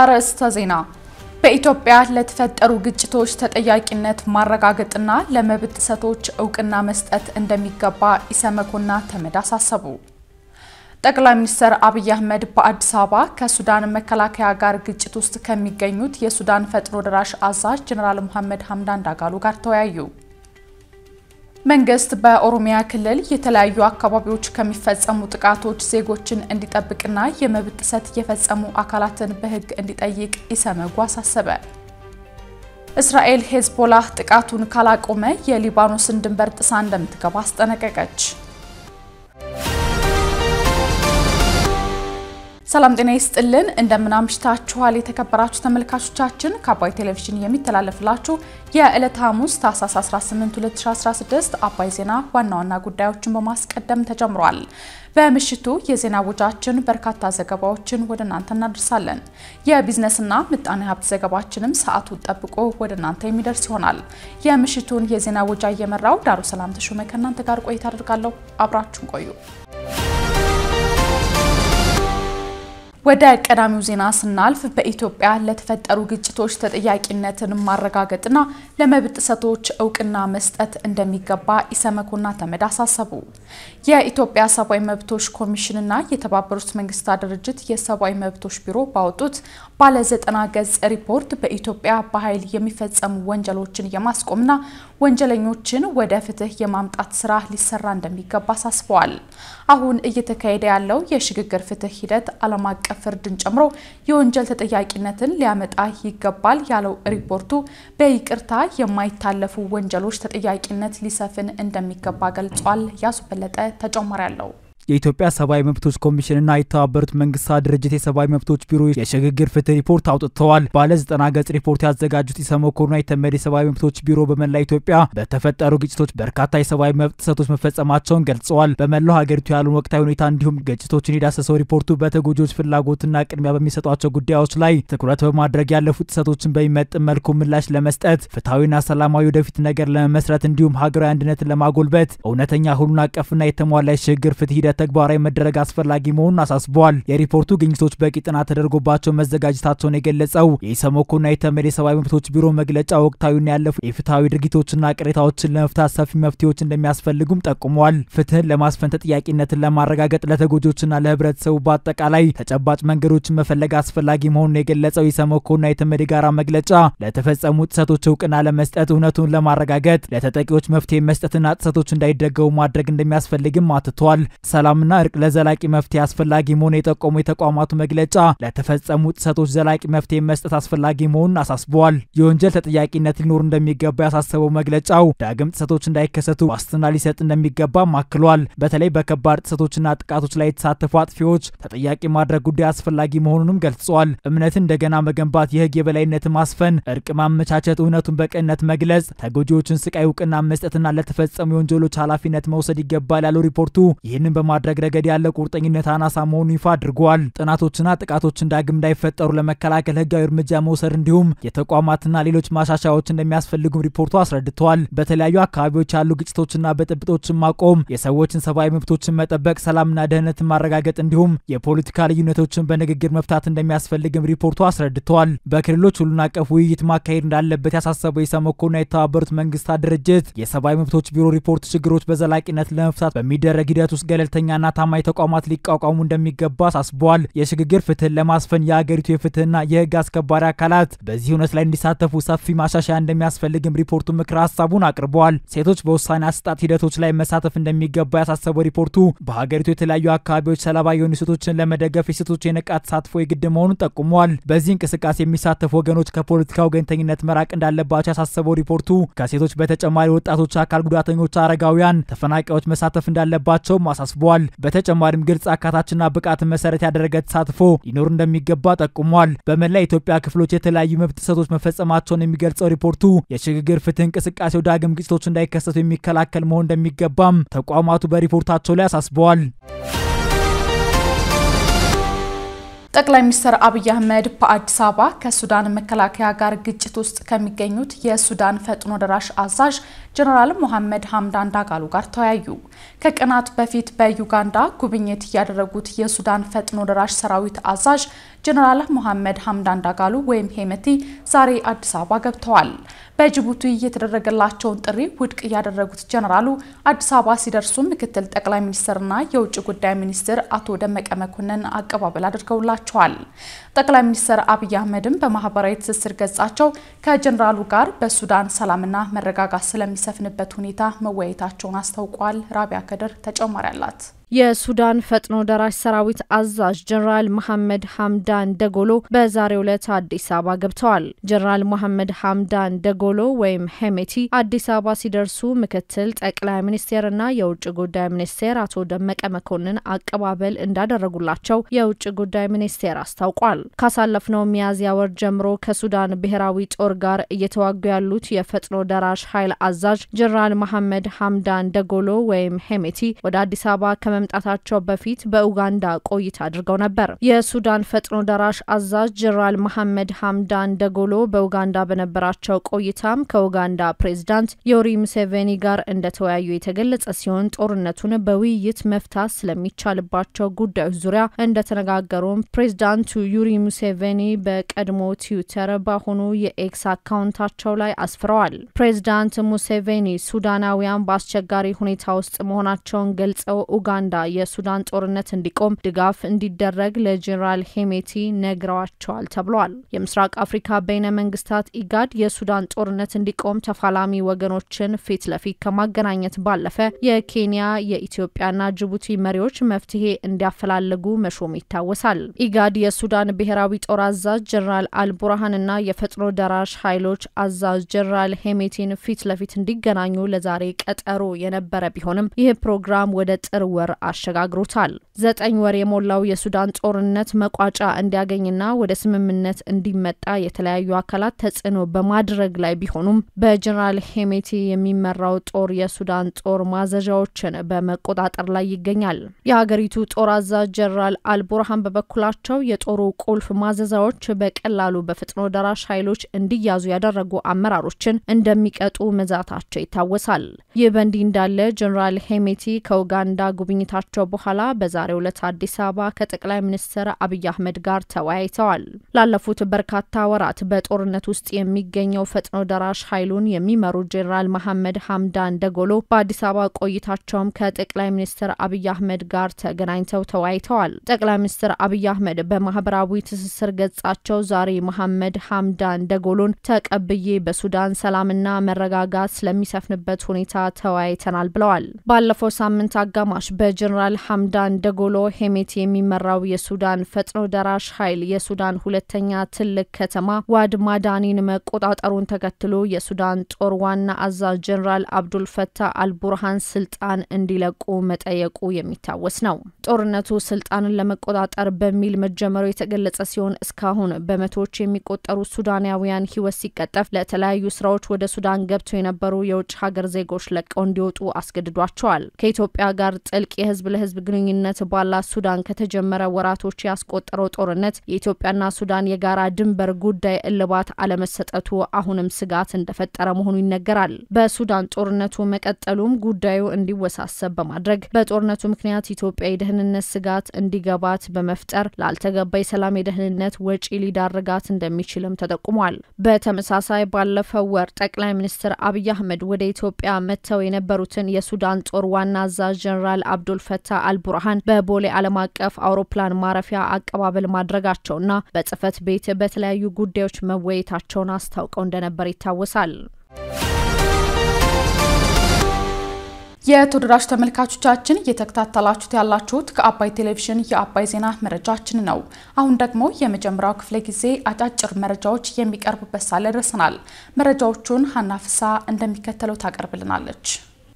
አርዕስተ ዜና በኢትዮጵያ ለተፈጠሩ ግጭቶች ተጠያቂነት ማረጋገጥና ለመብት ጥሰቶች እውቅና መስጠት እንደሚገባ ኢሰመኮና ተመድ አሳሰቡ። ጠቅላይ ሚኒስትር አብይ አህመድ በአዲስ አበባ ከሱዳን መከላከያ ጋር ግጭት ውስጥ ከሚገኙት የሱዳን ፈጥኖ ደራሽ አዛዥ ጀኔራል መሐመድ ሀምዳን ዳጋሎ ጋር ተወያዩ። መንግስት በኦሮሚያ ክልል የተለያዩ አካባቢዎች ከሚፈጸሙ ጥቃቶች ዜጎችን እንዲጠብቅና የመብት ጥሰት የፈጸሙ አካላትን በሕግ እንዲጠይቅ ኢሰመጉ አሳሰበ። እስራኤል ሄዝቦላህ ጥቃቱን ካላቆመ የሊባኖስን ድንበር ጥሳ እንደምትገባ አስጠነቀቀች። ሰላም ጤና ይስጥልን። እንደምን አምሽታችኋል? የተከበራችሁ ተመልካቾቻችን ከአባይ ቴሌቪዥን የሚተላለፍላችሁ የዕለተ ሐሙስ ታህሳስ 18 2016 አባይ ዜና ዋና ዋና ጉዳዮችን በማስቀደም ተጀምሯል። በምሽቱ የዜና ውጃችን በርካታ ዘገባዎችን ወደ እናንተ እናደርሳለን። የቢዝነስና ምጣኔ ሀብት ዘገባችንም ሰዓቱን ጠብቆ ወደ እናንተ የሚደርስ ይሆናል። የምሽቱን የዜና ውጃ እየመራው ዳሩ ሰላም ተሾመ ከእናንተ ጋር ቆይታ አድርጋለሁ። አብራችሁን ቆዩ። ወደ ቀዳሚው ዜና ስናልፍ በኢትዮጵያ ለተፈጠሩ ግጭቶች ተጠያቂነትን ማረጋገጥና ለመብት ጥሰቶች እውቅና መስጠት እንደሚገባ ኢሰመኮና ተመድ አሳሰቡ። የኢትዮጵያ ሰብአዊ መብቶች ኮሚሽንና የተባበሩት መንግስታት ድርጅት የሰብአዊ መብቶች ቢሮ ባወጡት ባለ ዘጠና ገጽ ሪፖርት በኢትዮጵያ በኃይል የሚፈጸሙ ወንጀሎችን የማስቆምና ወንጀለኞችን ወደ ፍትህ የማምጣት ስራ ሊሰራ እንደሚገባ አሳስበዋል። አሁን እየተካሄደ ያለው የሽግግር ፍትህ ሂደት ዓለም አቀፍ ፍርድን ጨምሮ የወንጀል ተጠያቂነትን ሊያመጣ ይገባል ያለው ሪፖርቱ በይቅርታ የማይታለፉ ወንጀሎች ተጠያቂነት ሊሰፍን እንደሚገባ ገልጿል። ያሱ በለጠ ተጨማሪ አለው። የኢትዮጵያ ሰብአዊ መብቶች ኮሚሽንና የተባበሩት መንግስታት ድርጅት የሰብአዊ መብቶች ቢሮ የሽግግር ፍትህ ሪፖርት አውጥተዋል። ባለ ዘጠና ገጽ ሪፖርት ያዘጋጁት ኢሰመኮና የተመድ የሰብአዊ መብቶች ቢሮ በመላ ኢትዮጵያ በተፈጠሩ ግጭቶች በርካታ የሰብአዊ መብት ጥሰቶች መፈጸማቸውን ገልጸዋል። በመላው ሀገሪቱ ያሉን ወቅታዊ ሁኔታ እንዲሁም ግጭቶችን የዳሰሰው ሪፖርቱ በተጎጂዎች ፍላጎትና ቅድሚያ በሚሰጧቸው ጉዳዮች ላይ ትኩረት በማድረግ ያለፉት ጥሰቶችን በሚመጥን መልኩ ምላሽ ለመስጠት ፍትሐዊና ሰላማዊ ወደፊት ነገር ለመመስረት እንዲሁም ሀገራዊ አንድነትን ለማጎልበት እውነተኛ ሁሉን አቀፍና የተሟላ የሽግግር ፍትህ ሂደት ሂደት ተግባራዊ መደረግ አስፈላጊ መሆኑን አሳስበዋል። የሪፖርቱ ግኝቶች በቂ ጥናት ተደርጎባቸው መዘጋጀታቸውን የገለጸው የኢሰመኮና የተመድ የሰብአዊ መብቶች ቢሮ መግለጫ ወቅታዊና ያለፉ የፍትሐዊ ድርጊቶችና ቅሬታዎችን ለመፍታት ሰፊ መፍትሄዎች እንደሚያስፈልጉም ጠቁመዋል። ፍትህን ለማስፈን ተጠያቂነትን ለማረጋገጥ ለተጎጆችና ለህብረተሰቡ በአጠቃላይ ተጨባጭ መንገዶችን መፈለግ አስፈላጊ መሆኑን የገለጸው የሰመኮና የተመድ ጋራ መግለጫ ለተፈጸሙ ጥሰቶች እውቅና ለመስጠት እውነቱን ለማረጋገጥ ለተጠቂዎች መፍትሄ መስጠትና ጥሰቶች እንዳይደገቡ ማድረግ እንደሚያስፈልግም አትቷል። ሰላምና እርቅ ለዘላቂ መፍትሄ አስፈላጊ መሆኑን የጠቆሙ የተቋማቱ መግለጫ ለተፈጸሙ ጥሰቶች ዘላቂ መፍትሄ መስጠት አስፈላጊ መሆኑን አሳስበዋል። የወንጀል ተጠያቂነት ሊኖር እንደሚገባ ያሳሰበው መግለጫው ዳግም ጥሰቶች እንዳይከሰቱ ዋስትና ሊሰጥ እንደሚገባም አክሏል። በተለይ በከባድ ጥሰቶችና ጥቃቶች ላይ የተሳተፉ አጥፊዎች ተጠያቂ ማድረግ ጉዳይ አስፈላጊ መሆኑንም ገልጸዋል። እምነትን እንደገና መገንባት፣ የህግ የበላይነት ማስፈን፣ እርቅ ማመቻቸት፣ እውነቱን በቅንነት መግለጽ፣ ተጎጂዎችን ስቃይ እውቅና መስጠትና ለተፈጸሙ የወንጀሎች ኃላፊነት መውሰድ ይገባል ያለው ሪፖርቱ ይህንን በማ በማድረግ ረገድ ያለ ቁርጠኝነት አናሳ መሆኑን ይፋ አድርገዋል። ጥናቶችና ጥቃቶች እንዳግም እንዳይፈጠሩ ለመከላከል ህጋዊ እርምጃ መውሰድ እንዲሁም የተቋማትና ሌሎች ማሻሻያዎች እንደሚያስፈልጉም ሪፖርቱ አስረድተዋል። በተለያዩ አካባቢዎች ያሉ ግጭቶችና በጥብጦችን ማቆም፣ የሰዎችን ሰብአዊ መብቶችን መጠበቅ፣ ሰላምና ደህንነትን ማረጋገጥ እንዲሁም የፖለቲካ ልዩነቶችን በንግግር መፍታት እንደሚያስፈልግም ሪፖርቱ አስረድተዋል። በክልሎች ሁሉን አቀፍ ውይይት ማካሄድ እንዳለበት ያሳሰበው የሰመኮና የተባበሩት መንግስታት ድርጅት የሰብአዊ መብቶች ቢሮ ሪፖርት ችግሮች በዘላቂነት ለመፍታት በሚደረግ ሂደት ውስጥ ገለልተኛ ገለልተኛና ታማኝ ተቋማት ሊቋቋሙ እንደሚገባ አሳስበዋል። የሽግግር ፍትህን ለማስፈን የሀገሪቱ የፍትህና የህግ አስከባሪ አካላት በዚህ እውነት ላይ እንዲሳተፉ ሰፊ ማሻሻያ እንደሚያስፈልግም ሪፖርቱ ምክር ሀሳቡን አቅርበዋል። ሴቶች በውሳኔ አሰጣጥ ሂደቶች ላይ መሳተፍ እንደሚገባ ያሳሰበው ሪፖርቱ በሀገሪቱ የተለያዩ አካባቢዎች ሰለባ የሆኑ ሴቶችን ለመደገፍ የሴቶች የነቃ ተሳትፎ የግድ መሆኑን ጠቁመዋል። በዚህ እንቅስቃሴ የሚሳተፉ ወገኖች ከፖለቲካ ወገንተኝነት መራቅ እንዳለባቸው ያሳሰበው ሪፖርቱ ከሴቶች በተጨማሪ ወጣቶች፣ አካል ጉዳተኞች፣ አረጋውያን፣ ተፈናቃዮች መሳተፍ እንዳለባቸውም አሳስበዋል። አሳስበዋል። በተጨማሪም ግልጽ አካታችና ብቃትን መሰረት ያደረገ ተሳትፎ ሊኖር እንደሚገባ ጠቁሟል። በመላ ኢትዮጵያ ክፍሎች የተለያዩ መብት ጥሰቶች መፈጸማቸውን የሚገልጸው ሪፖርቱ የሽግግር ፍትህ እንቅስቃሴው ዳግም ግጭቶች እንዳይከሰቱ የሚከላከል መሆን እንደሚገባም ተቋማቱ በሪፖርታቸው ላይ አሳስበዋል። ጠቅላይ ሚኒስትር አብይ አህመድ በአዲስ አበባ ከሱዳን መከላከያ ጋር ግጭት ውስጥ ከሚገኙት የሱዳን ፈጥኖ ደራሽ አዛዥ ጀነራል መሐመድ ሀምዳን ዳጋሉ ጋር ተወያዩ። ከቀናት በፊት በዩጋንዳ ጉብኝት ያደረጉት የሱዳን ፈጥኖ ደራሽ ሰራዊት አዛዥ ጀነራል መሐመድ ሀምዳን ዳጋሉ ወይም ሄመቲ ዛሬ አዲስ አበባ ገብተዋል። በጅቡቲ የተደረገላቸውን ጥሪ ውድቅ ያደረጉት ጀነራሉ አዲስ አበባ ሲደርሱ ምክትል ጠቅላይ ሚኒስትርና የውጭ ጉዳይ ሚኒስትር አቶ ደመቀ መኮንን አቀባበል አድርገውላቸዋል። ጠቅላይ ሚኒስትር አብይ አህመድም በማህበራዊ ትስስር ገጻቸው ከጀነራሉ ጋር በሱዳን ሰላምና መረጋጋት ስለሚሰፍንበት ሁኔታ መወያየታቸውን አስታውቋል። ራቢ አብያ ከድር ተጨማሪ አላት። የሱዳን ፈጥኖ ደራሽ ሰራዊት አዛዥ ጀነራል መሐመድ ሀምዳን ደጎሎ በዛሬው ዕለት አዲስ አበባ ገብተዋል። ጀነራል መሐመድ ሀምዳን ደጎሎ ወይም ሄሜቲ አዲስ አበባ ሲደርሱ ምክትል ጠቅላይ ሚኒስቴርና የውጭ ጉዳይ ሚኒስቴር አቶ ደመቀ መኮንን አቀባበል እንዳደረጉላቸው የውጭ ጉዳይ ሚኒስቴር አስታውቋል። ካሳለፍነው ሚያዝያ ወር ጀምሮ ከሱዳን ብሔራዊ ጦር ጋር እየተዋጉ ያሉት የፈጥኖ ደራሽ ኃይል አዛዥ ጀነራል መሐመድ ሀምዳን ደጎሎ ወይም ሄሜቲ ወደ አዲስ አበባ ከመ ከመምጣታቸው በፊት በኡጋንዳ ቆይታ አድርገው ነበር። የሱዳን ፈጥኖ ደራሽ አዛዥ ጀነራል መሐመድ ሀምዳን ደጎሎ በኡጋንዳ በነበራቸው ቆይታም ከኡጋንዳ ፕሬዝዳንት ዮሪ ሙሴቬኒ ጋር እንደተወያዩ የተገለጸ ሲሆን ጦርነቱን በውይይት መፍታት ስለሚቻልባቸው ጉዳዮች ዙሪያ እንደተነጋገሩም ፕሬዚዳንቱ ዩሪ ሙሴቬኒ በቀድሞ ትዊተር በአሁኑ የኤክስ አካውንታቸው ላይ አስፍረዋል። ፕሬዚዳንት ሙሴቬኒ ሱዳናውያን በአስቸጋሪ ሁኔታ ውስጥ መሆናቸውን ገልጸው ኡጋንዳ ሩዋንዳ የሱዳን ጦርነት እንዲቆም ድጋፍ እንዲደረግ ለጄኔራል ሄሜቲ ነግረዋቸዋል ተብሏል። የምስራቅ አፍሪካ በይነ መንግስታት ኢጋድ የሱዳን ጦርነት እንዲቆም ተፋላሚ ወገኖችን ፊት ለፊት ከማገናኘት ባለፈ የኬንያ የኢትዮጵያና ጅቡቲ መሪዎች መፍትሄ እንዲያፈላልጉ መሾም ይታወሳል። ኢጋድ የሱዳን ብሔራዊ ጦር አዛዥ ጀነራል አልቡርሃንና የፈጥኖ ደራሽ ኃይሎች አዛዥ ጄኔራል ሄሜቲን ፊት ለፊት እንዲገናኙ ለዛሬ ቀጠሮ የነበረ ቢሆንም ይህ ፕሮግራም ወደ ጥር ወር አሸጋግሮታል። ዘጠኝ ወር የሞላው የሱዳን ጦርነት መቋጫ እንዲያገኝና ወደ ስምምነት እንዲመጣ የተለያዩ አካላት ተጽዕኖ በማድረግ ላይ ቢሆኑም በጀኔራል ሄሜቲ የሚመራው ጦር የሱዳን ጦር ማዘዣዎችን በመቆጣጠር ላይ ይገኛል። የሀገሪቱ ጦር አዛዥ ጀነራል አልቡርሃን በበኩላቸው የጦሩ ቁልፍ ማዘዣዎች በቀላሉ በፍጥኖ ደራሽ ኃይሎች እንዲያዙ ያደረጉ አመራሮችን እንደሚቀጡ መዛታቸው ይታወሳል። ይህ በእንዲህ እንዳለ ጀኔራል ሄሜቲ ከኡጋንዳ ጉብኝ ከጉብኝታቸው በኋላ በዛሬው ዕለት አዲስ አበባ ከጠቅላይ ሚኒስትር አብይ አህመድ ጋር ተወያይተዋል። ላለፉት በርካታ ወራት በጦርነት ውስጥ የሚገኘው ፈጥኖ ደራሽ ኃይሉን የሚመሩ ጄኔራል መሐመድ ሀምዳን ደጎሎ በአዲስ አበባ ቆይታቸውም ከጠቅላይ ሚኒስትር አብይ አህመድ ጋር ተገናኝተው ተወያይተዋል። ጠቅላይ ሚኒስትር አብይ አህመድ በማህበራዊ ትስስር ገጻቸው ዛሬ መሐመድ ሀምዳን ደጎሎን ተቀብዬ በሱዳን ሰላምና መረጋጋት ስለሚሰፍንበት ሁኔታ ተወያይተናል ብለዋል። ባለፈው ሳምንት አጋማሽ በ በጀኔራል ሐምዳን ደጎሎ ሄሜቲ የሚመራው የሱዳን ፈጥኖ ደራሽ ኃይል የሱዳን ሁለተኛ ትልቅ ከተማ ዋድ ማዳኒን መቆጣጠሩን ተከትሎ የሱዳን ጦር ዋና አዛዥ ጀኔራል አብዱልፈታ አልቡርሃን ስልጣን እንዲለቁ መጠየቁ የሚታወስ ነው። ጦርነቱ ስልጣንን ለመቆጣጠር በሚል መጀመሩ የተገለጸ ሲሆን እስካሁን በመቶዎች የሚቆጠሩ ሱዳናውያን ሕይወት ሲቀጠፍ ለተለያዩ ስራዎች ወደ ሱዳን ገብተው የነበሩ የውጭ ሀገር ዜጎች ለቀው እንዲወጡ አስገድዷቸዋል። ከኢትዮጵያ ጋር ጥልቅ የህዝብ ለህዝብ ግንኙነት ባላት ሱዳን ከተጀመረ ወራቶች ያስቆጠረው ጦርነት የኢትዮጵያና ሱዳን የጋራ ድንበር ጉዳይ እልባት አለመሰጠቱ አሁንም ስጋት እንደፈጠረ መሆኑ ይነገራል። በሱዳን ጦርነቱ መቀጠሉም ጉዳዩ እንዲወሳሰብ በማድረግ በጦርነቱ ምክንያት ኢትዮጵያ የደህንነት ስጋት እንዲገባት በመፍጠር ላልተገባ የሰላም የደህንነት ወጪ ሊዳርጋት እንደሚችልም ተጠቁሟል። በተመሳሳይ ባለፈው ወር ጠቅላይ ሚኒስትር አብይ አህመድ ወደ ኢትዮጵያ መጥተው የነበሩትን የሱዳን ጦር ዋና አዛዥ ጀኔራል አብዶ አብዶል አልቡርሃን በቦሌ ዓለም አቀፍ አውሮፕላን ማረፊያ አቀባበል ማድረጋቸውና በጽህፈት ቤት በተለያዩ ጉዳዮች መወየታቸውን አስታውቀው እንደነበር ይታወሳል። የተወደዳችሁ ተመልካቾቻችን እየተከታተላችሁት ያላችሁት ከአባይ ቴሌቪዥን የአባይ ዜና መረጃችን ነው። አሁን ደግሞ የመጀመሪያው ክፍለ ጊዜ አጫጭር መረጃዎች የሚቀርቡበት ሳለ ደርሰናል። መረጃዎቹን ሀና ፍሳ እንደሚከተለው ታቀርብልናለች።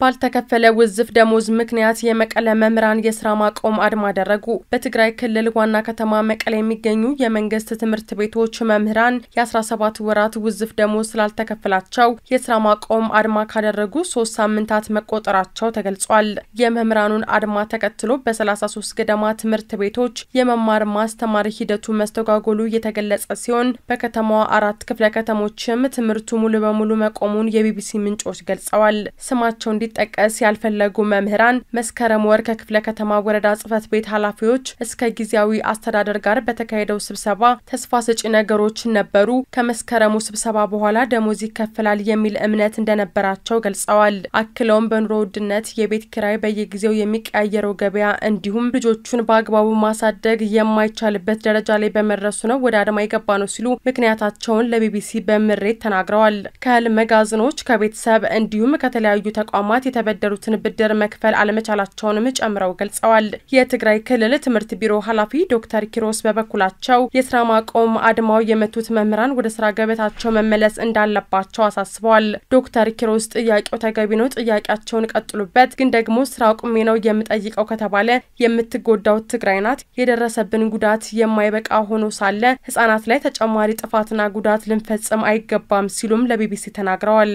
ባልተከፈለ ውዝፍ ደሞዝ ምክንያት የመቀለ መምህራን የስራ ማቆም አድማ አደረጉ። በትግራይ ክልል ዋና ከተማ መቀለ የሚገኙ የመንግስት ትምህርት ቤቶች መምህራን የ17 ወራት ውዝፍ ደሞዝ ስላልተከፈላቸው የስራ ማቆም አድማ ካደረጉ ሶስት ሳምንታት መቆጠራቸው ተገልጿል። የመምህራኑን አድማ ተከትሎ በ33 ገደማ ትምህርት ቤቶች የመማር ማስተማር ሂደቱ መስተጓጎሉ የተገለጸ ሲሆን በከተማዋ አራት ክፍለ ከተሞችም ትምህርቱ ሙሉ በሙሉ መቆሙን የቢቢሲ ምንጮች ገልጸዋል። ስማቸው እንዲጠቀስ ያልፈለጉ መምህራን መስከረም ወር ከክፍለ ከተማ ወረዳ ጽህፈት ቤት ኃላፊዎች እስከ ጊዜያዊ አስተዳደር ጋር በተካሄደው ስብሰባ ተስፋ ሰጪ ነገሮች ነበሩ፣ ከመስከረሙ ስብሰባ በኋላ ደሞዝ ይከፈላል የሚል እምነት እንደነበራቸው ገልጸዋል። አክለውም በኑሮ ውድነት፣ የቤት ኪራይ በየጊዜው የሚቀያየረው ገበያ እንዲሁም ልጆቹን በአግባቡ ማሳደግ የማይቻልበት ደረጃ ላይ በመድረሱ ነው ወደ አድማ የገባ ነው ሲሉ ምክንያታቸውን ለቢቢሲ በምሬት ተናግረዋል። ከእህል መጋዘኖች ከቤተሰብ እንዲሁም ከተለያዩ ተቋማት ተቋማት የተበደሩትን ብድር መክፈል አለመቻላቸውንም ጨምረው ገልጸዋል። የትግራይ ክልል ትምህርት ቢሮ ኃላፊ ዶክተር ኪሮስ በበኩላቸው የስራ ማቆም አድማው የመቱት መምህራን ወደ ስራ ገበታቸው መመለስ እንዳለባቸው አሳስበዋል። ዶክተር ኪሮስ ጥያቄው ተገቢ ነው፣ ጥያቄያቸውን ቀጥሉበት፣ ግን ደግሞ ስራ አቁሜ ነው የምጠይቀው ከተባለ የምትጎዳው ትግራይ ናት። የደረሰብን ጉዳት የማይበቃ ሆኖ ሳለ ህጻናት ላይ ተጨማሪ ጥፋትና ጉዳት ልንፈጽም አይገባም ሲሉም ለቢቢሲ ተናግረዋል።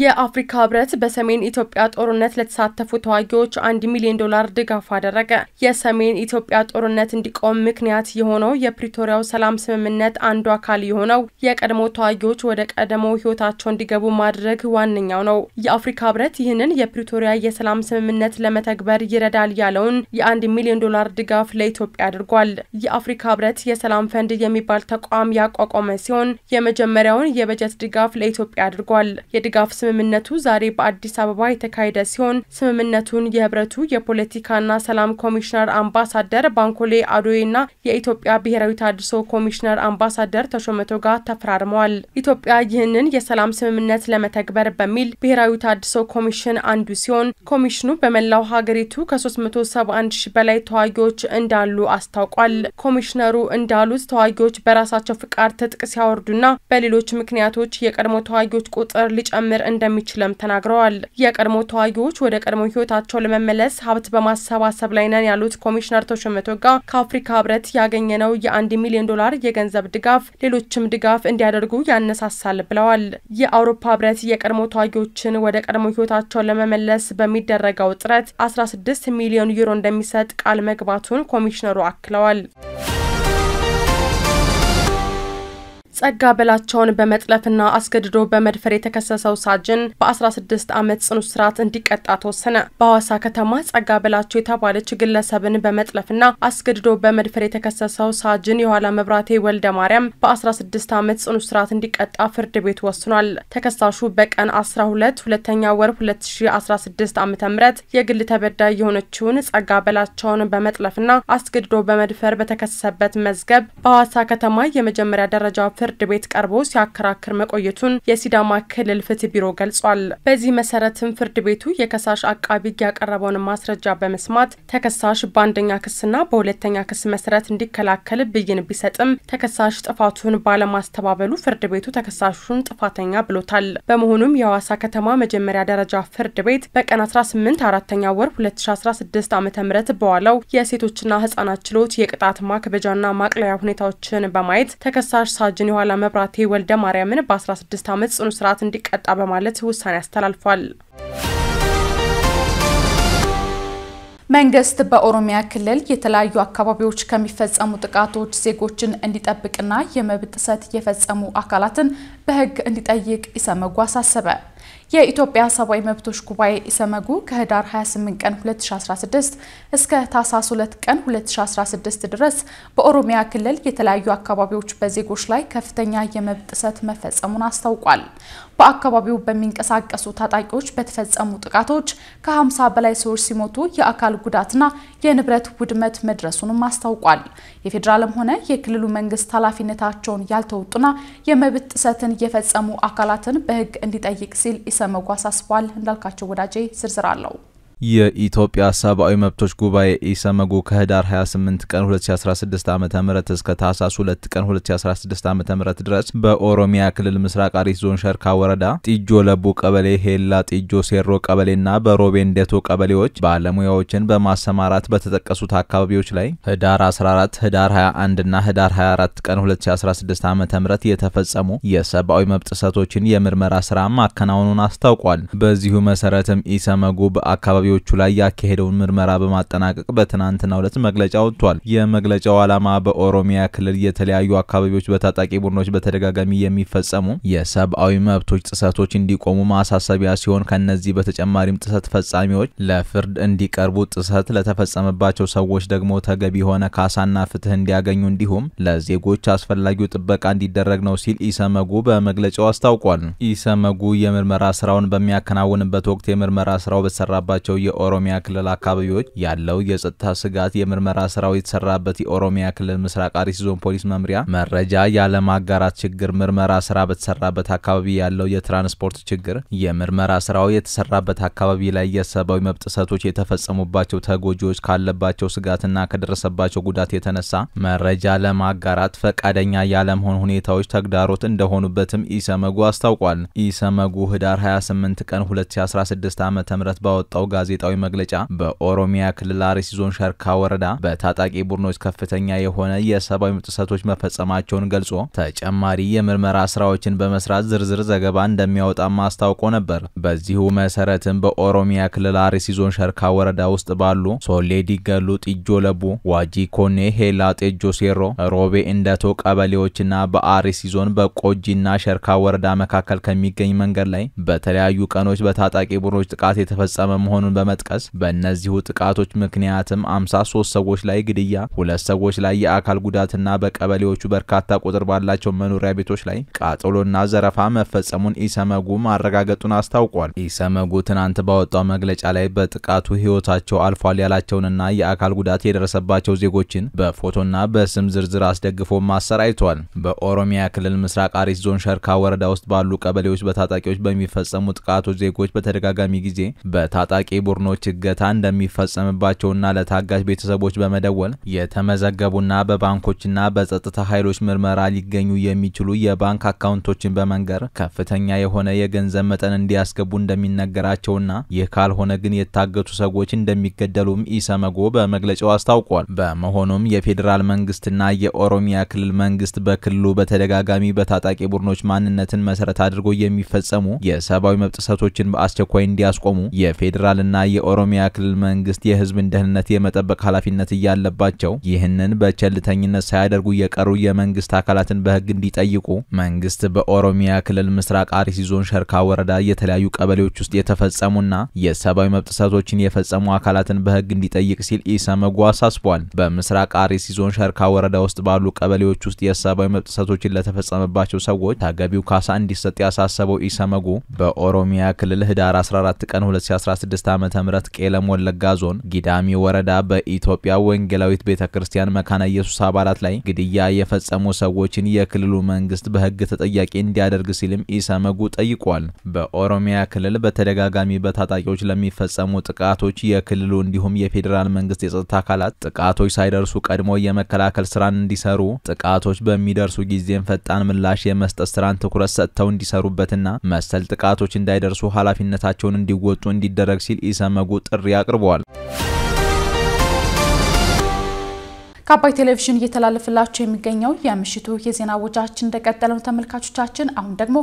የአፍሪካ ህብረት በሰሜን ኢትዮጵያ ጦርነት ለተሳተፉ ተዋጊዎች አንድ ሚሊዮን ዶላር ድጋፍ አደረገ። የሰሜን ኢትዮጵያ ጦርነት እንዲቆም ምክንያት የሆነው የፕሪቶሪያው ሰላም ስምምነት አንዱ አካል የሆነው የቀድሞ ተዋጊዎች ወደ ቀደሞ ህይወታቸው እንዲገቡ ማድረግ ዋነኛው ነው። የአፍሪካ ህብረት ይህንን የፕሪቶሪያ የሰላም ስምምነት ለመተግበር ይረዳል ያለውን የአንድ ሚሊዮን ዶላር ድጋፍ ለኢትዮጵያ አድርጓል። የአፍሪካ ህብረት የሰላም ፈንድ የሚባል ተቋም ያቋቋመ ሲሆን የመጀመሪያውን የበጀት ድጋፍ ለኢትዮጵያ አድርጓል። የድጋፍ ስምምነቱ ዛሬ በአዲስ አበባ የተካሄደ ሲሆን ስምምነቱን የህብረቱ የፖለቲካና ሰላም ኮሚሽነር አምባሳደር ባንኮሌ አዶዬና የኢትዮጵያ ብሔራዊ ታድሶ ኮሚሽነር አምባሳደር ተሾመቶ ጋር ተፈራርመዋል። ኢትዮጵያ ይህንን የሰላም ስምምነት ለመተግበር በሚል ብሔራዊ ታድሶ ኮሚሽን አንዱ ሲሆን ኮሚሽኑ በመላው ሀገሪቱ ከ371 በላይ ተዋጊዎች እንዳሉ አስታውቋል። ኮሚሽነሩ እንዳሉት ተዋጊዎች በራሳቸው ፍቃድ ትጥቅ ሲያወርዱና በሌሎች ምክንያቶች የቀድሞ ተዋጊዎች ቁጥር ሊጨምር እንደሚችልም ተናግረዋል። የቀድሞ ተዋጊዎች ወደ ቀድሞ ህይወታቸው ለመመለስ ሀብት በማሰባሰብ ላይ ነን ያሉት ኮሚሽነር ቶሽም ጋ ከአፍሪካ ህብረት ያገኘነው የአንድ ሚሊዮን ዶላር የገንዘብ ድጋፍ ሌሎችም ድጋፍ እንዲያደርጉ ያነሳሳል ብለዋል። የአውሮፓ ህብረት የቀድሞ ተዋጊዎችን ወደ ቀድሞ ህይወታቸው ለመመለስ በሚደረገው ጥረት 16 ሚሊዮን ዩሮ እንደሚሰጥ ቃል መግባቱን ኮሚሽነሩ አክለዋል። ጸጋ በላቸውን በመጥለፍና አስገድዶ በመድፈር የተከሰሰው ሳጅን በ16 ዓመት ጽኑ እስራት እንዲቀጣ ተወሰነ። በሐዋሳ ከተማ ጸጋ በላቸው የተባለች ግለሰብን በመጥለፍና አስገድዶ በመድፈር የተከሰሰው ሳጅን የኋላ መብራቴ ወልደ ማርያም በ16 ዓመት ጽኑ እስራት እንዲቀጣ ፍርድ ቤት ወስኗል። ተከሳሹ በቀን 12 ሁለተኛ ወር 2016 ዓ ም የግል ተበዳይ የሆነችውን ጸጋ በላቸውን በመጥለፍና አስገድዶ በመድፈር በተከሰሰበት መዝገብ በሐዋሳ ከተማ የመጀመሪያ ደረጃ ፍርድ ፍርድ ቤት ቀርቦ ሲያከራክር መቆየቱን የሲዳማ ክልል ፍትህ ቢሮ ገልጿል። በዚህ መሰረትም ፍርድ ቤቱ የከሳሽ አቃቢ ያቀረበውን ማስረጃ በመስማት ተከሳሽ በአንደኛ ክስና በሁለተኛ ክስ መሰረት እንዲከላከል ብይን ቢሰጥም ተከሳሽ ጥፋቱን ባለማስተባበሉ ፍርድ ቤቱ ተከሳሹን ጥፋተኛ ብሎታል። በመሆኑም የሐዋሳ ከተማ መጀመሪያ ደረጃ ፍርድ ቤት በቀን 18 አራተኛ ወር 2016 ዓ ም በዋለው የሴቶችና ህጻናት ችሎት የቅጣት ማክበጃና ማቅለያ ሁኔታዎችን በማየት ተከሳሽ ሳጅን ኋላ መብራቴ ወልደ ማርያምን በ16 ዓመት ጽኑ እስራት እንዲቀጣ በማለት ውሳኔ አስተላልፏል። መንግስት በኦሮሚያ ክልል የተለያዩ አካባቢዎች ከሚፈጸሙ ጥቃቶች ዜጎችን እንዲጠብቅና የመብት ጥሰት የፈጸሙ አካላትን በሕግ እንዲጠይቅ ኢሰመጉ አሳሰበ። የኢትዮጵያ ሰብአዊ መብቶች ጉባኤ ኢሰመጉ ከህዳር 28 ቀን 2016 እስከ ታህሳስ 2 ቀን 2016 ድረስ በኦሮሚያ ክልል የተለያዩ አካባቢዎች በዜጎች ላይ ከፍተኛ የመብት ጥሰት መፈጸሙን አስታውቋል። በአካባቢው በሚንቀሳቀሱ ታጣቂዎች በተፈጸሙ ጥቃቶች ከ50 በላይ ሰዎች ሲሞቱ የአካል ጉዳትና የንብረት ውድመት መድረሱንም አስታውቋል። የፌዴራልም ሆነ የክልሉ መንግስት ኃላፊነታቸውን ያልተወጡና የመብት ጥሰትን የፈጸሙ አካላትን በህግ እንዲጠይቅ ሲል ሰመጉ አሳስቧል። እንዳልካቸው ወዳጄ ዝርዝር አለው። የኢትዮጵያ ሰብአዊ መብቶች ጉባኤ ኢሰመጉ ከህዳር 28 ቀን 2016 ዓ ም እስከ ታህሳስ 2 ቀን 2016 ዓ ም ድረስ በኦሮሚያ ክልል ምስራቅ አሪስ ዞን ሸርካ ወረዳ ጢጆ ለቡ ቀበሌ፣ ሄላ ጢጆ ሴሮ ቀበሌና በሮቤ እንዴቶ ቀበሌዎች ባለሙያዎችን በማሰማራት በተጠቀሱት አካባቢዎች ላይ ህዳር 14፣ ህዳር 21 ና ህዳር 24 ቀን 2016 ዓ ም የተፈጸሙ የሰብአዊ መብት ጥሰቶችን የምርመራ ስራ ማከናወኑን አስታውቋል። በዚሁ መሰረትም ኢሰመጉ በአካባቢ ተጠርጣሪዎቹ ላይ ያካሄደውን ምርመራ በማጠናቀቅ በትናንትናው ዕለት መግለጫ ወጥቷል። የመግለጫው ዓላማ በኦሮሚያ ክልል የተለያዩ አካባቢዎች በታጣቂ ቡድኖች በተደጋጋሚ የሚፈጸሙ የሰብአዊ መብቶች ጥሰቶች እንዲቆሙ ማሳሰቢያ ሲሆን ከነዚህ በተጨማሪም ጥሰት ፈጻሚዎች ለፍርድ እንዲቀርቡ፣ ጥሰት ለተፈጸመባቸው ሰዎች ደግሞ ተገቢ የሆነ ካሳና ፍትህ እንዲያገኙ እንዲሁም ለዜጎች አስፈላጊው ጥበቃ እንዲደረግ ነው ሲል ኢሰመጉ በመግለጫው አስታውቋል። ኢሰመጉ የምርመራ ስራውን በሚያከናውንበት ወቅት የምርመራ ስራው በተሰራባቸው የኦሮሚያ ክልል አካባቢዎች ያለው የጸጥታ ስጋት የምርመራ ስራው የተሰራበት የኦሮሚያ ክልል ምስራቅ አርሲ ዞን ፖሊስ መምሪያ መረጃ ያለማጋራት ችግር፣ ምርመራ ስራ በተሰራበት አካባቢ ያለው የትራንስፖርት ችግር፣ የምርመራ ስራው የተሰራበት አካባቢ ላይ የሰብአዊ መብት ጥሰቶች የተፈጸሙባቸው ተጎጂዎች ካለባቸው ስጋትና ከደረሰባቸው ጉዳት የተነሳ መረጃ ለማጋራት ፈቃደኛ ያለመሆን ሁኔታዎች ተግዳሮት እንደሆኑበትም ኢሰመጉ አስታውቋል። ኢሰመጉ ህዳር 28 ቀን 2016 ዓ ም ባወጣው ጋዜ ጋዜጣዊ መግለጫ በኦሮሚያ ክልል አርሲ ዞን ሸርካ ወረዳ በታጣቂ ቡድኖች ከፍተኛ የሆነ የሰብአዊ መብት ጥሰቶች መፈጸማቸውን ገልጾ ተጨማሪ የምርመራ ስራዎችን በመስራት ዝርዝር ዘገባ እንደሚያወጣ ማስታውቆ ነበር። በዚሁ መሰረትም በኦሮሚያ ክልል አርሲ ዞን ሸርካ ወረዳ ውስጥ ባሉ ሶሌ ዲገሉ፣ ጢጆ ለቡ፣ ዋጂ ኮኔ፣ ሄላ ጤጆ ሴሮ፣ ሮቤ እንደቶ ቀበሌዎችና በአርሲ ዞን በቆጂና ሸርካ ወረዳ መካከል ከሚገኝ መንገድ ላይ በተለያዩ ቀኖች በታጣቂ ቡድኖች ጥቃት የተፈጸመ መሆኑን መሆኑን በመጥቀስ በእነዚሁ ጥቃቶች ምክንያትም 53 ሰዎች ላይ ግድያ፣ ሁለት ሰዎች ላይ የአካል ጉዳትና በቀበሌዎቹ በርካታ ቁጥር ባላቸው መኖሪያ ቤቶች ላይ ቃጠሎና ዘረፋ መፈጸሙን ኢሰመጉ ማረጋገጡን አስታውቋል። ኢሰመጉ ትናንት ባወጣው መግለጫ ላይ በጥቃቱ ህይወታቸው አልፏል ያላቸውንና የአካል ጉዳት የደረሰባቸው ዜጎችን በፎቶና በስም ዝርዝር አስደግፎ አይቷል። በኦሮሚያ ክልል ምስራቅ አሪስ ዞን ሸርካ ወረዳ ውስጥ ባሉ ቀበሌዎች በታጣቂዎች በሚፈጸሙ ጥቃቶች ዜጎች በተደጋጋሚ ጊዜ በታጣቂ ቡድኖች እገታ እንደሚፈጸምባቸውና ለታጋች ቤተሰቦች በመደወል የተመዘገቡና በባንኮችና በጸጥታ ኃይሎች ምርመራ ሊገኙ የሚችሉ የባንክ አካውንቶችን በመንገር ከፍተኛ የሆነ የገንዘብ መጠን እንዲያስገቡ እንደሚነገራቸውና ይህ ካልሆነ ግን የታገቱ ሰዎች እንደሚገደሉም ኢሰመጎ በመግለጫው አስታውቋል። በመሆኑም የፌዴራል መንግስትና የኦሮሚያ ክልል መንግስት በክልሉ በተደጋጋሚ በታጣቂ ቡድኖች ማንነትን መሰረት አድርጎ የሚፈጸሙ የሰብአዊ መብት ጥሰቶችን በአስቸኳይ እንዲያስቆሙ የፌዴራልና የክልልና የኦሮሚያ ክልል መንግስት የህዝብን ደህንነት የመጠበቅ ኃላፊነት እያለባቸው ይህንን በቸልተኝነት ሳያደርጉ የቀሩ የመንግስት አካላትን በህግ እንዲጠይቁ መንግስት በኦሮሚያ ክልል ምስራቅ አርሲ ዞን ሸርካ ወረዳ የተለያዩ ቀበሌዎች ውስጥ የተፈጸሙና የሰብአዊ መብት ጥሰቶችን የፈጸሙ አካላትን በህግ እንዲጠይቅ ሲል ኢሰመጉ አሳስቧል። በምስራቅ አርሲ ዞን ሸርካ ወረዳ ውስጥ ባሉ ቀበሌዎች ውስጥ የሰብአዊ መብት ጥሰቶችን ለተፈጸመባቸው ሰዎች ተገቢው ካሳ እንዲሰጥ ያሳሰበው ኢሰመጉ በኦሮሚያ ክልል ህዳር 14 ቀን 2016 ዓ.ም ቄለም ወለጋ ዞን ጊዳሚ ወረዳ በኢትዮጵያ ወንጌላዊት ቤተ ክርስቲያን መካነ ኢየሱስ አባላት ላይ ግድያ የፈጸሙ ሰዎችን የክልሉ መንግስት በህግ ተጠያቂ እንዲያደርግ ሲልም ኢሰመጉ ጠይቋል። በኦሮሚያ ክልል በተደጋጋሚ በታጣቂዎች ለሚፈጸሙ ጥቃቶች የክልሉ እንዲሁም የፌዴራል መንግስት የጸጥታ አካላት ጥቃቶች ሳይደርሱ ቀድሞ የመከላከል ስራን እንዲሰሩ፣ ጥቃቶች በሚደርሱ ጊዜም ፈጣን ምላሽ የመስጠት ስራን ትኩረት ሰጥተው እንዲሰሩበትና መሰል ጥቃቶች እንዳይደርሱ ኃላፊነታቸውን እንዲወጡ እንዲደረግ ሲል እንዲሰመጉ ጥሪ አቅርበዋል። ከአባይ ቴሌቪዥን እየተላለፈላችሁ የሚገኘው የምሽቱ የዜና ወጃችን እንደቀጠለ ነው። ተመልካቾቻችን አሁን ደግሞ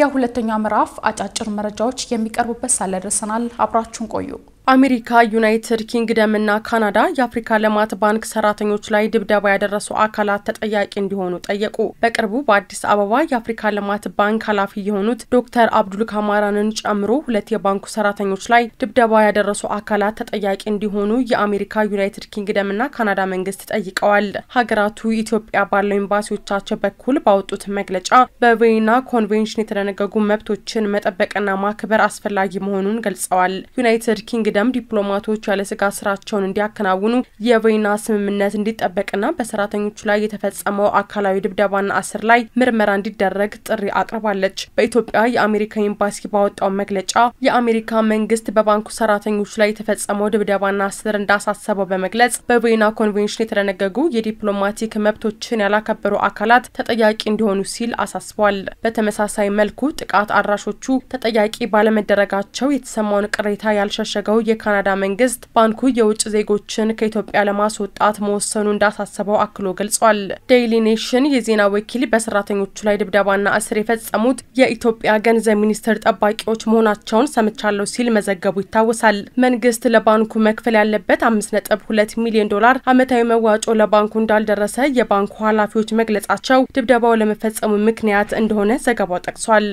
የሁለተኛው ምዕራፍ አጫጭር መረጃዎች የሚቀርቡበት ሳለ ደርሰናል። አብራችሁን ቆዩ። አሜሪካ፣ ዩናይትድ ኪንግደም እና ካናዳ የአፍሪካ ልማት ባንክ ሰራተኞች ላይ ድብደባ ያደረሱ አካላት ተጠያቂ እንዲሆኑ ጠየቁ። በቅርቡ በአዲስ አበባ የአፍሪካ ልማት ባንክ ኃላፊ የሆኑት ዶክተር አብዱል ካማራንን ጨምሮ ሁለት የባንኩ ሰራተኞች ላይ ድብደባ ያደረሱ አካላት ተጠያቂ እንዲሆኑ የአሜሪካ፣ ዩናይትድ ኪንግደም እና ካናዳ መንግስት ጠይቀዋል። ሀገራቱ ኢትዮጵያ ባለው ኤምባሲዎቻቸው በኩል ባወጡት መግለጫ በቬና ኮንቬንሽን የተደነገጉ መብቶችን መጠበቅና ማክበር አስፈላጊ መሆኑን ገልጸዋል። ዩናይትድ ኪንግ በመቅደም ዲፕሎማቶች ያለ ስጋት ስራቸውን እንዲያከናውኑ የቬና ስምምነት እንዲጠበቅና በሰራተኞቹ ላይ የተፈጸመው አካላዊ ድብደባና አስር ላይ ምርመራ እንዲደረግ ጥሪ አቅርባለች። በኢትዮጵያ የአሜሪካ ኤምባሲ ባወጣው መግለጫ የአሜሪካ መንግስት በባንኩ ሰራተኞች ላይ የተፈጸመው ድብደባና አስር እንዳሳሰበው በመግለጽ በቬና ኮንቬንሽን የተደነገጉ የዲፕሎማቲክ መብቶችን ያላከበሩ አካላት ተጠያቂ እንዲሆኑ ሲል አሳስቧል። በተመሳሳይ መልኩ ጥቃት አድራሾቹ ተጠያቂ ባለመደረጋቸው የተሰማውን ቅሬታ ያልሸሸገው የካናዳ መንግስት ባንኩ የውጭ ዜጎችን ከኢትዮጵያ ለማስወጣት መወሰኑ እንዳሳሰበው አክሎ ገልጿል። ዴይሊ ኔሽን የዜና ወኪል በሰራተኞቹ ላይ ድብደባና እስር የፈጸሙት የኢትዮጵያ ገንዘብ ሚኒስቴር ጠባቂዎች መሆናቸውን ሰምቻለሁ ሲል መዘገቡ ይታወሳል። መንግስት ለባንኩ መክፈል ያለበት 5.2 ሚሊዮን ዶላር ዓመታዊ መዋጮ ለባንኩ እንዳልደረሰ የባንኩ ኃላፊዎች መግለጻቸው ድብደባው ለመፈጸሙ ምክንያት እንደሆነ ዘገባው ጠቅሷል።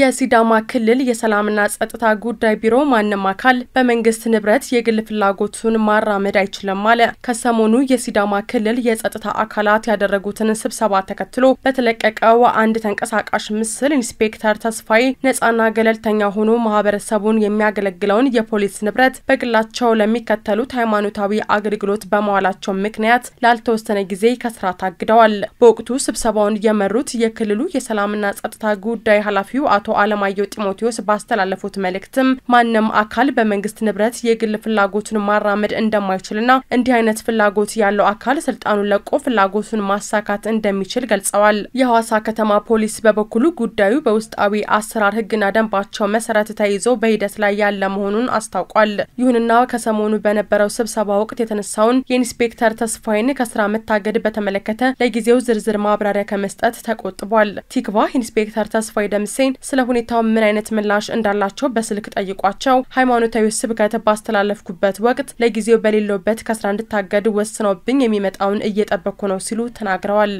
የሲዳማ ክልል የሰላምና ጸጥታ ጉዳይ ቢሮ ማንም አካል በመንግስት ንብረት የግል ፍላጎቱን ማራመድ አይችልም አለ። ከሰሞኑ የሲዳማ ክልል የጸጥታ አካላት ያደረጉትን ስብሰባ ተከትሎ በተለቀቀው አንድ ተንቀሳቃሽ ምስል ኢንስፔክተር ተስፋዬ ነጻና ገለልተኛ ሆኖ ማህበረሰቡን የሚያገለግለውን የፖሊስ ንብረት በግላቸው ለሚከተሉት ሃይማኖታዊ አገልግሎት በመዋላቸው ምክንያት ላልተወሰነ ጊዜ ከስራ ታግደዋል። በወቅቱ ስብሰባውን የመሩት የክልሉ የሰላምና ጸጥታ ጉዳይ ኃላፊው አቶ አቶ አለማየሁ ጢሞቴዎስ ባስተላለፉት መልእክትም ማንም አካል በመንግስት ንብረት የግል ፍላጎቱን ማራመድ እንደማይችልና እንዲህ አይነት ፍላጎት ያለው አካል ስልጣኑን ለቆ ፍላጎቱን ማሳካት እንደሚችል ገልጸዋል። የሐዋሳ ከተማ ፖሊስ በበኩሉ ጉዳዩ በውስጣዊ አሰራር ህግና ደንባቸው መሰረት ተይዞ በሂደት ላይ ያለ መሆኑን አስታውቋል። ይሁንና ከሰሞኑ በነበረው ስብሰባ ወቅት የተነሳውን የኢንስፔክተር ተስፋይን ከስራ መታገድ በተመለከተ ለጊዜው ዝርዝር ማብራሪያ ከመስጠት ተቆጥቧል። ቲክቫህ ኢንስፔክተር ተስፋይ ደምሴን ስለ ሁኔታው ምን አይነት ምላሽ እንዳላቸው በስልክ ጠይቋቸው ሃይማኖታዊ ስብከት ባስተላለፍኩበት ወቅት ለጊዜው በሌለበት ከስራ እንድታገድ ወስነውብኝ የሚመጣውን እየጠበኩ ነው ሲሉ ተናግረዋል።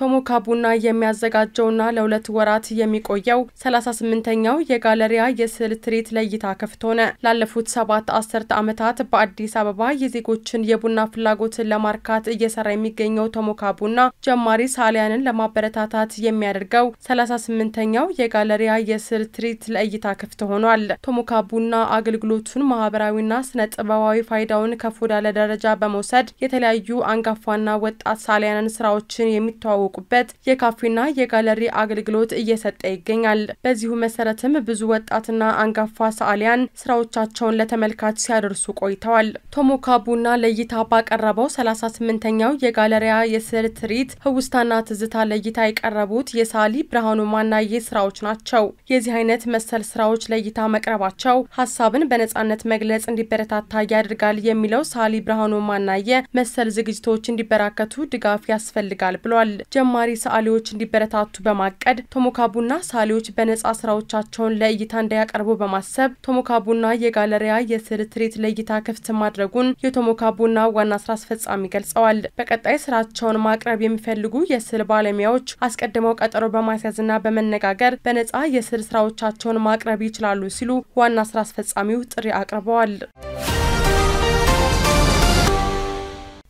ቶሞካ ቡና የሚያዘጋጀውና ለሁለት ወራት የሚቆየው 38ኛው የጋለሪያ የስዕል ትርኢት ለእይታ ክፍት ሆነ። ላለፉት ሰባት አስርተ ዓመታት በአዲስ አበባ የዜጎችን የቡና ፍላጎትን ለማርካት እየሰራ የሚገኘው ቶሞካ ቡና ጀማሪ ሳሊያንን ለማበረታታት የሚያደርገው 38ኛው የጋለሪያ የስዕል ትርኢት ለእይታ ክፍት ሆኗል። ቶሞካ ቡና አገልግሎቱን ማህበራዊና ስነ ጥበባዊ ፋይዳውን ከፍ ወዳለ ደረጃ በመውሰድ የተለያዩ አንጋፋና ወጣት ሳሊያንን ስራዎችን የሚተዋወቁ የሚታወቁበት የካፌና የጋለሪ አገልግሎት እየሰጠ ይገኛል። በዚሁ መሰረትም ብዙ ወጣትና አንጋፋ ሰዓሊያን ስራዎቻቸውን ለተመልካች ሲያደርሱ ቆይተዋል። ቶሞካ ቡና ለእይታ ባቀረበው 38ኛው የጋለሪያ የስዕል ትርኢት ህውስታና ትዝታ ለእይታ የቀረቡት የሳሊ ብርሃኑ ማናዬ ስራዎች ናቸው። የዚህ አይነት መሰል ስራዎች ለእይታ መቅረባቸው ሀሳብን በነጻነት መግለጽ እንዲበረታታ ያደርጋል የሚለው ሳሊ ብርሃኑ ማናየ መሰል ዝግጅቶች እንዲበራከቱ ድጋፍ ያስፈልጋል ብሏል። ጀማሪ ሰዓሊዎች እንዲበረታቱ በማቀድ ቶሞካቡና ሰዓሊዎች በነጻ ስራዎቻቸውን ለእይታ እንዲያቀርቡ በማሰብ ቶሞካቡና የጋለሪያ የስዕል ትርኢት ለእይታ ክፍት ማድረጉን የቶሞካቡና ዋና ስራ አስፈጻሚ ገልጸዋል። በቀጣይ ስራቸውን ማቅረብ የሚፈልጉ የስዕል ባለሙያዎች አስቀድመው ቀጠሮ በማስያዝና በመነጋገር በነጻ የስዕል ስራዎቻቸውን ማቅረብ ይችላሉ ሲሉ ዋና ስራ አስፈጻሚው ጥሪ አቅርበዋል።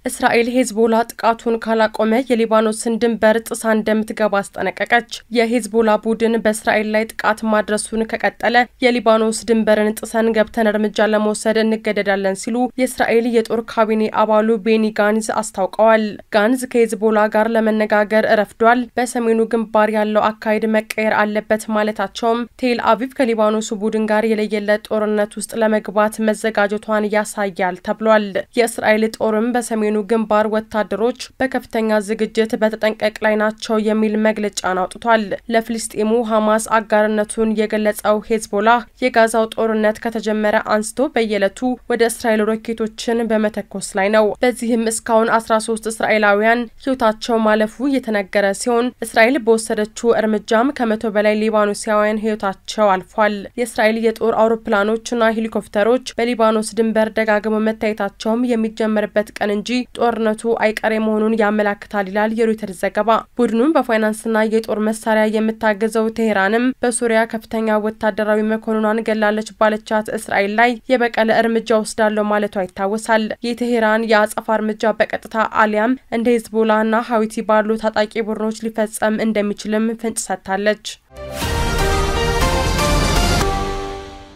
እስራኤል ሄዝቦላ ጥቃቱን ካላቆመ የሊባኖስን ድንበር ጥሳ እንደምትገባ አስጠነቀቀች። የሄዝቦላ ቡድን በእስራኤል ላይ ጥቃት ማድረሱን ከቀጠለ የሊባኖስ ድንበርን ጥሰን ገብተን እርምጃ ለመውሰድ እንገደዳለን ሲሉ የእስራኤል የጦር ካቢኔ አባሉ ቤኒ ጋንዝ አስታውቀዋል። ጋንዝ ከሄዝቦላ ጋር ለመነጋገር ረፍዷል፣ በሰሜኑ ግንባር ያለው አካሄድ መቀየር አለበት ማለታቸውም ቴል አቪቭ ከሊባኖሱ ቡድን ጋር የለየለት ጦርነት ውስጥ ለመግባት መዘጋጀቷን ያሳያል ተብሏል። የእስራኤል ጦርም በሰሜኑ የሰሜኑ ግንባር ወታደሮች በከፍተኛ ዝግጅት በተጠንቀቅ ላይ ናቸው የሚል መግለጫን አውጥቷል። ለፍልስጤሙ ሐማስ አጋርነቱን የገለጸው ሄዝቦላ የጋዛው ጦርነት ከተጀመረ አንስቶ በየዕለቱ ወደ እስራኤል ሮኬቶችን በመተኮስ ላይ ነው። በዚህም እስካሁን 13 እስራኤላውያን ሕይወታቸው ማለፉ የተነገረ ሲሆን እስራኤል በወሰደችው እርምጃም ከመቶ በላይ ሊባኖሳውያን ሕይወታቸው አልፏል። የእስራኤል የጦር አውሮፕላኖችና ሄሊኮፕተሮች በሊባኖስ ድንበር ደጋግመው መታየታቸውም የሚጀመርበት ቀን እንጂ ጦርነቱ አይቀሬ መሆኑን ያመላክታል ይላል የሮይተርስ ዘገባ። ቡድኑን በፋይናንስና የጦር መሳሪያ የምታገዘው ቴሄራንም በሱሪያ ከፍተኛ ወታደራዊ መኮንኗን ገላለች ባለቻት እስራኤል ላይ የበቀለ እርምጃ ወስዳለው ማለቷ ይታወሳል። የቴሄራን የአጸፋ እርምጃ በቀጥታ አሊያም እንደ ሂዝቦላና ሀዊቲ ባሉ ታጣቂ ቡድኖች ሊፈጸም እንደሚችልም ፍንጭ ሰጥታለች።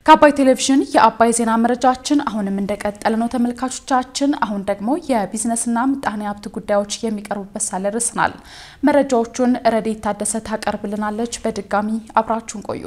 ከአባይ ቴሌቪዥን የአባይ ዜና መረጃችን አሁንም እንደቀጠለ ነው ተመልካቾቻችን። አሁን ደግሞ የቢዝነስና ምጣኔ ሀብት ጉዳዮች የሚቀርቡበት ሳለ ርስናል መረጃዎቹን ረዴት ታደሰ ታቀርብልናለች። በድጋሚ አብራችሁን ቆዩ።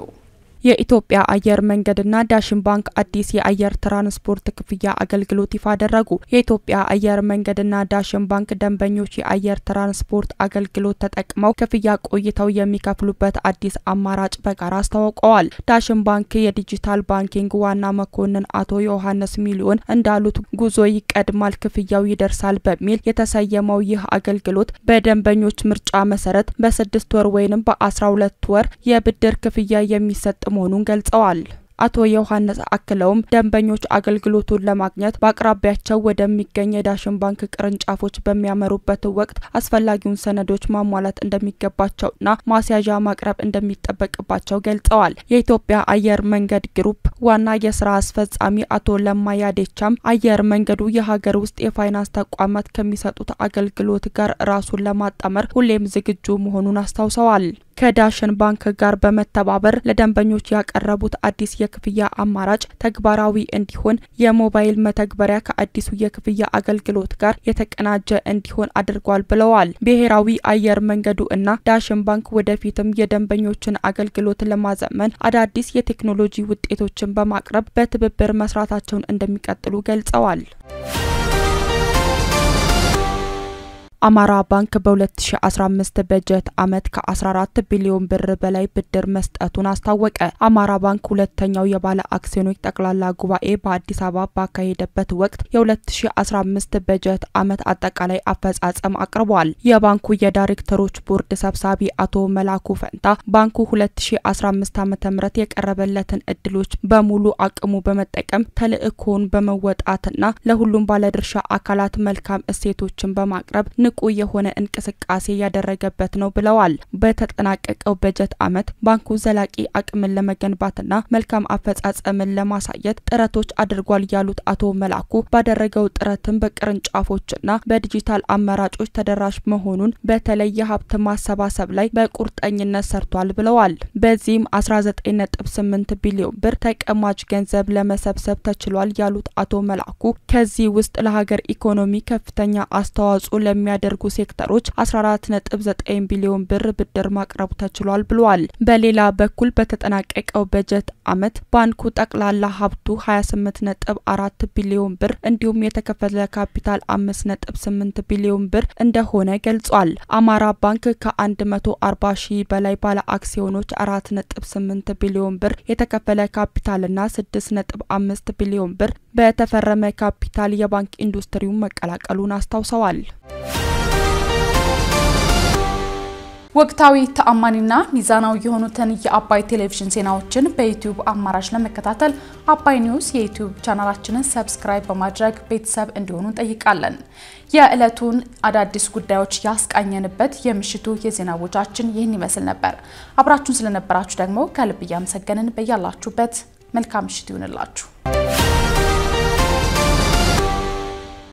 የኢትዮጵያ አየር መንገድና ዳሽን ባንክ አዲስ የአየር ትራንስፖርት ክፍያ አገልግሎት ይፋ አደረጉ። የኢትዮጵያ አየር መንገድና ዳሽን ባንክ ደንበኞች የአየር ትራንስፖርት አገልግሎት ተጠቅመው ክፍያ ቆይተው የሚከፍሉበት አዲስ አማራጭ በጋራ አስታውቀዋል። ዳሽን ባንክ የዲጂታል ባንኪንግ ዋና መኮንን አቶ ዮሐንስ ሚሊዮን እንዳሉት ጉዞ ይቀድማል፣ ክፍያው ይደርሳል በሚል የተሰየመው ይህ አገልግሎት በደንበኞች ምርጫ መሰረት በስድስት ወር ወይም በአስራ ሁለት ወር የብድር ክፍያ የሚሰጥ መሆኑን ገልጸዋል። አቶ ዮሐንስ አክለውም ደንበኞች አገልግሎቱን ለማግኘት በአቅራቢያቸው ወደሚገኝ የዳሽን ባንክ ቅርንጫፎች በሚያመሩበት ወቅት አስፈላጊውን ሰነዶች ማሟላት እንደሚገባቸውና ማስያዣ ማቅረብ እንደሚጠበቅባቸው ገልጸዋል። የኢትዮጵያ አየር መንገድ ግሩፕ ዋና የስራ አስፈጻሚ አቶ ለማ ያዴቻም አየር መንገዱ የሀገር ውስጥ የፋይናንስ ተቋማት ከሚሰጡት አገልግሎት ጋር ራሱን ለማጣመር ሁሌም ዝግጁ መሆኑን አስታውሰዋል። ከዳሽን ባንክ ጋር በመተባበር ለደንበኞች ያቀረቡት አዲስ የክፍያ አማራጭ ተግባራዊ እንዲሆን የሞባይል መተግበሪያ ከአዲሱ የክፍያ አገልግሎት ጋር የተቀናጀ እንዲሆን አድርጓል ብለዋል። ብሔራዊ አየር መንገዱ እና ዳሽን ባንክ ወደፊትም የደንበኞችን አገልግሎት ለማዘመን አዳዲስ የቴክኖሎጂ ውጤቶችን በማቅረብ በትብብር መስራታቸውን እንደሚቀጥሉ ገልጸዋል። አማራ ባንክ በ2015 በጀት ዓመት ከ14 ቢሊዮን ብር በላይ ብድር መስጠቱን አስታወቀ። አማራ ባንክ ሁለተኛው የባለ አክሲዮኖች ጠቅላላ ጉባኤ በአዲስ አበባ ባካሄደበት ወቅት የ2015 በጀት ዓመት አጠቃላይ አፈጻጸም አቅርበዋል። የባንኩ የዳይሬክተሮች ቦርድ ሰብሳቢ አቶ መላኩ ፈንታ ባንኩ 2015 ዓ ም የቀረበለትን እድሎች በሙሉ አቅሙ በመጠቀም ተልዕኮውን በመወጣትና ለሁሉም ባለድርሻ አካላት መልካም እሴቶችን በማቅረብ ንቁ የሆነ እንቅስቃሴ ያደረገበት ነው ብለዋል። በተጠናቀቀው በጀት ዓመት ባንኩ ዘላቂ አቅምን ለመገንባትና መልካም አፈጻጸምን ለማሳየት ጥረቶች አድርጓል ያሉት አቶ መላኩ ባደረገው ጥረትም በቅርንጫፎችና በዲጂታል አማራጮች ተደራሽ መሆኑን በተለይ የሀብት ማሰባሰብ ላይ በቁርጠኝነት ሰርቷል ብለዋል። በዚህም 19.8 ቢሊዮን ብር ተቀማጭ ገንዘብ ለመሰብሰብ ተችሏል ያሉት አቶ መላኩ ከዚህ ውስጥ ለሀገር ኢኮኖሚ ከፍተኛ አስተዋጽኦ ለሚያ ለሚያደርጉ ሴክተሮች 14.9 ቢሊዮን ብር ብድር ማቅረቡ ተችሏል ብለዋል። በሌላ በኩል በተጠናቀቀው በጀት አመት ባንኩ ጠቅላላ ሀብቱ 28.4 ቢሊዮን ብር እንዲሁም የተከፈለ ካፒታል 5.8 ቢሊዮን ብር እንደሆነ ገልጿል። አማራ ባንክ ከ140 ሺህ በላይ ባለ አክሲዮኖች 4.8 ቢሊዮን ብር የተከፈለ ካፒታልና 6.5 ቢሊዮን ብር በተፈረመ ካፒታል የባንክ ኢንዱስትሪውን መቀላቀሉን አስታውሰዋል። ወቅታዊ ተአማኒና ሚዛናዊ የሆኑትን የአባይ ቴሌቪዥን ዜናዎችን በዩቲዩብ አማራጭ ለመከታተል አባይ ኒውስ የዩቲዩብ ቻናላችንን ሰብስክራይብ በማድረግ ቤተሰብ እንዲሆኑ እንጠይቃለን። የዕለቱን አዳዲስ ጉዳዮች ያስቃኘንበት የምሽቱ የዜና ቦቻችን ይህን ይመስል ነበር። አብራችሁን ስለነበራችሁ ደግሞ ከልብ እያመሰገንን በያላችሁበት መልካም ምሽት ይሁንላችሁ።